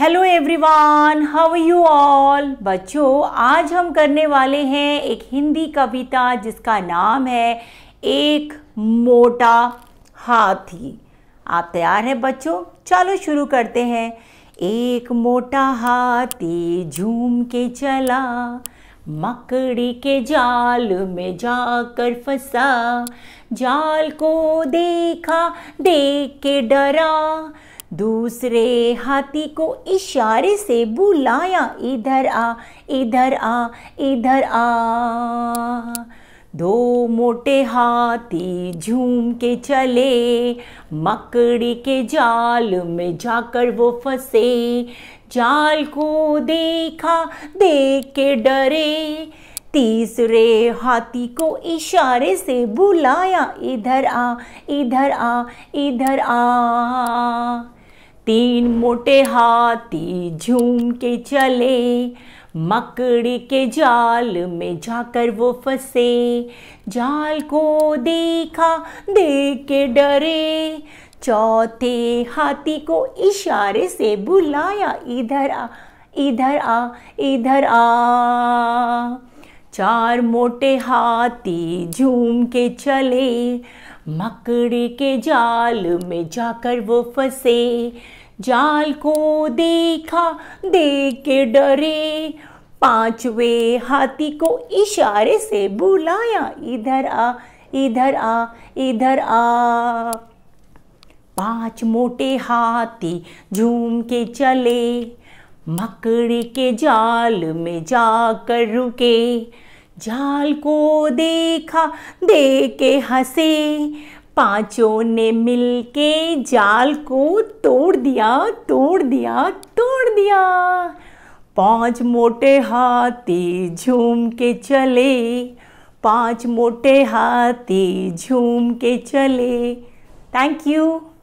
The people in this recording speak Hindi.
hello everyone how you all बच्चों आज हम करने वाले हैं एक हिंदी कविता जिसका नाम है एक मोटा हाथी आप तैयार हैं बच्चों चलो शुरू करते हैं एक मोटा हाथी झूम के चला मकड़ी के जाल में जाकर फंसा जाल को देखा देख के डरा दूसरे हाथी को इशारे से बुलाया इधर आ इधर आ इधर आ दो मोटे हाथी झूम के चले मकड़ी के जाल में जाकर वो फंसे जाल को देखा देख के डरे तीसरे हाथी को इशारे से बुलाया इधर आ इधर आ इधर आ तीन मोटे हाथी झूम के चले मकड़ी के जाल में जाकर वो फंसे जाल को देखा देख के डरे चौथे हाथी को इशारे से बुलाया इधर आ इधर आ इधर आ चार मोटे हाथी झूम के चले मकड़ी के जाल में जाकर वो फंसे जाल को देखा देख के डरे पांचवे हाथी को इशारे से बुलाया इधर आ इधर आ इधर आ पांच मोटे हाथी झूम के चले मकड़ी के जाल में जाकर रुके जाल को देखा दे के हंसे पांचों ने मिलके जाल को तोड़ दिया तोड़ दिया तोड़ दिया पांच मोटे हाथी झूम के चले पांच मोटे हाथी झूम के चले थैंक यू